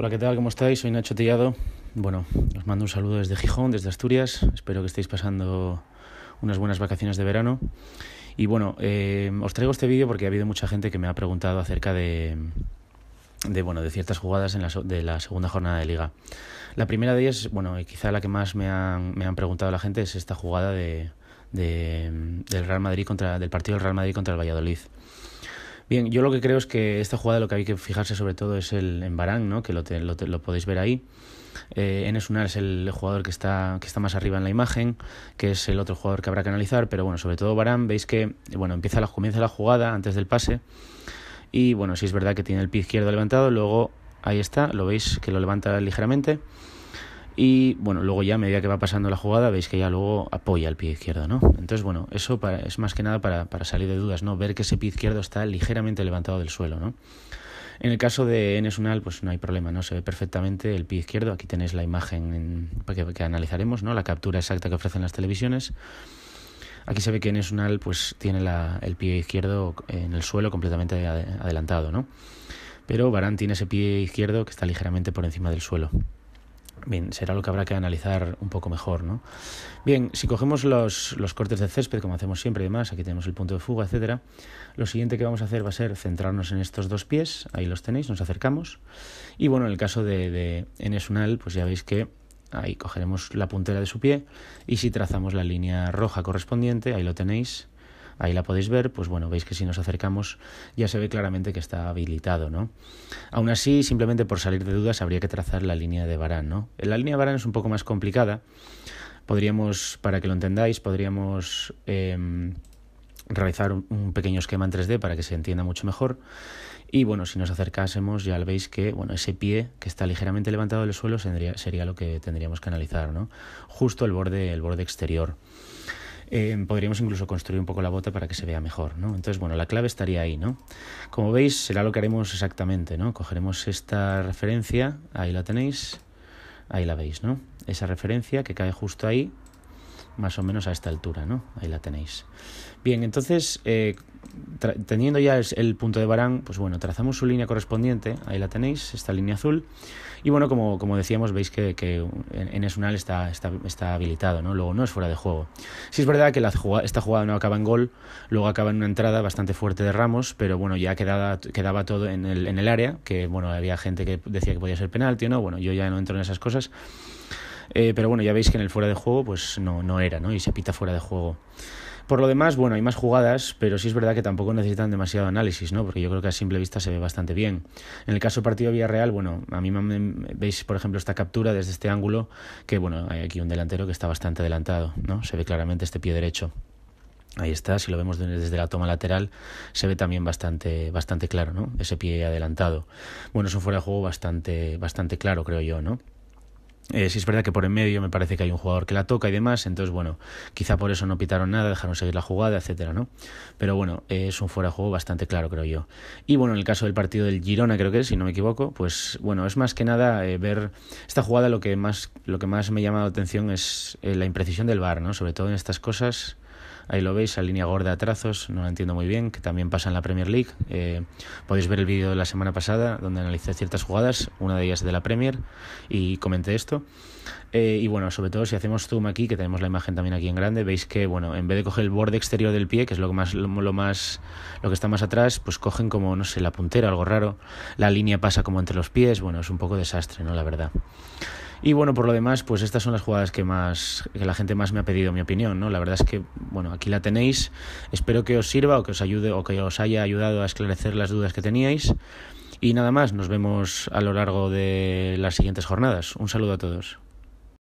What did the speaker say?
Hola, ¿qué tal? ¿Cómo estáis? Soy Nacho Tillado. Bueno, os mando un saludo desde Gijón, desde Asturias. Espero que estéis pasando unas buenas vacaciones de verano. Y bueno, eh, os traigo este vídeo porque ha habido mucha gente que me ha preguntado acerca de, bueno, de ciertas jugadas en la, de la segunda jornada de liga. La primera de ellas, bueno, y quizá la que más me han, me han preguntado la gente es esta jugada del Real Madrid contra del partido del Real Madrid contra el Valladolid. Bien, yo lo que creo es que esta jugada lo que hay que fijarse sobre todo es el en Barán, ¿no? que lo, lo, podéis ver ahí. Eh, Enes Unar es el jugador que está, que está más arriba en la imagen, que es el otro jugador que habrá que analizar, pero bueno, sobre todo Barán, veis que bueno, empieza la, comienza la jugada antes del pase. Y bueno, si es verdad que tiene el pie izquierdo levantado, luego ahí está, lo veis que lo levanta ligeramente y bueno, luego ya a medida que va pasando la jugada, veis que ya luego apoya el pie izquierdo, ¿no? Entonces, bueno, eso es más que nada para, salir de dudas, ¿no? Ver que ese pie izquierdo está ligeramente levantado del suelo, ¿no? En el caso de Enes Unal, pues no hay problema, ¿no? Se ve perfectamente el pie izquierdo. Aquí tenéis la imagen que, analizaremos, ¿no? La captura exacta que ofrecen las televisiones. Aquí se ve que Enes Unal, pues, tiene el pie izquierdo en el suelo completamente adelantado, ¿no? Pero Barán tiene ese pie izquierdo que está ligeramente por encima del suelo. Bien, será lo que habrá que analizar un poco mejor, ¿no? Bien, si cogemos los, cortes de césped, como hacemos siempre y demás, aquí tenemos el punto de fuga, etcétera, lo siguiente que vamos a hacer va a ser centrarnos en estos dos pies, ahí los tenéis, nos acercamos, y bueno, en el caso de, de Enesunal, pues ya veis que ahí cogeremos la puntera de su pie, y si trazamos la línea roja correspondiente, ahí lo tenéis, ahí la podéis ver, pues bueno, veis que si nos acercamos ya se ve claramente que está habilitado, ¿no? Aún así, simplemente por salir de dudas, habría que trazar la línea de Barán, ¿no? La línea de Barán es un poco más complicada. Podríamos, para que lo entendáis, podríamos em, realizar un pequeño esquema en 3D para que se entienda mucho mejor. Y bueno, si nos acercásemos ya veis que bueno, ese pie que está ligeramente levantado del suelo sería, sería lo que tendríamos que analizar, ¿no? Justo el borde, el borde exterior. Eh, podríamos incluso construir un poco la bota para que se vea mejor, ¿no? Entonces, bueno, la clave estaría ahí, ¿no? Como veis, será lo que haremos exactamente, ¿no? Cogeremos esta referencia, ahí la tenéis, ahí la veis, ¿no? Esa referencia que cae justo ahí más o menos a esta altura, ¿no? Ahí la tenéis. Bien, entonces, eh, teniendo ya el punto de Barán, pues bueno, trazamos su línea correspondiente, ahí la tenéis, esta línea azul, y bueno, como, como decíamos, veis que, en Esunal está, está, está, habilitado, ¿no? Luego no es fuera de juego. Sí es verdad que la esta jugada no acaba en gol, luego acaba en una entrada bastante fuerte de Ramos, pero bueno, ya quedaba, quedaba todo en el, en el área, que bueno, había gente que decía que podía ser penalti o no, bueno, yo ya no entro en esas cosas, eh, pero bueno, ya veis que en el fuera de juego pues no, no era, ¿no? Y se pita fuera de juego. Por lo demás, bueno, hay más jugadas, pero sí es verdad que tampoco necesitan demasiado análisis, ¿no? Porque yo creo que a simple vista se ve bastante bien. En el caso del partido real, bueno, a mí me, veis, por ejemplo, esta captura desde este ángulo, que bueno, hay aquí un delantero que está bastante adelantado, ¿no? Se ve claramente este pie derecho. Ahí está, si lo vemos desde la toma lateral, se ve también bastante, bastante claro, ¿no? Ese pie adelantado. Bueno, es un fuera de juego bastante, bastante claro, creo yo, ¿no? Eh, sí es verdad que por en medio me parece que hay un jugador que la toca y demás, entonces bueno, quizá por eso no pitaron nada, dejaron seguir la jugada, etcétera, ¿no? Pero bueno, es un fuera de juego bastante claro, creo yo. Y bueno, en el caso del partido del Girona, creo que es, si no me equivoco, pues bueno, es más que nada eh, ver esta jugada lo que más lo que más me ha llamado la atención es eh, la imprecisión del VAR, ¿no? Sobre todo en estas cosas Ahí lo veis, la línea gorda a trazos, no la entiendo muy bien, que también pasa en la Premier League. Eh, podéis ver el vídeo de la semana pasada donde analicé ciertas jugadas, una de ellas de la Premier, y comenté esto. Eh, y bueno, sobre todo si hacemos zoom aquí, que tenemos la imagen también aquí en grande, veis que bueno, en vez de coger el borde exterior del pie, que es lo más más lo que está más atrás, pues cogen como no sé, la puntera, algo raro. La línea pasa como entre los pies, bueno, es un poco desastre, ¿no? La verdad. Y bueno, por lo demás, pues estas son las jugadas que más que la gente más me ha pedido mi opinión, ¿no? La verdad es que bueno, aquí la tenéis. Espero que os sirva o que os ayude o que os haya ayudado a esclarecer las dudas que teníais. Y nada más, nos vemos a lo largo de las siguientes jornadas. Un saludo a todos.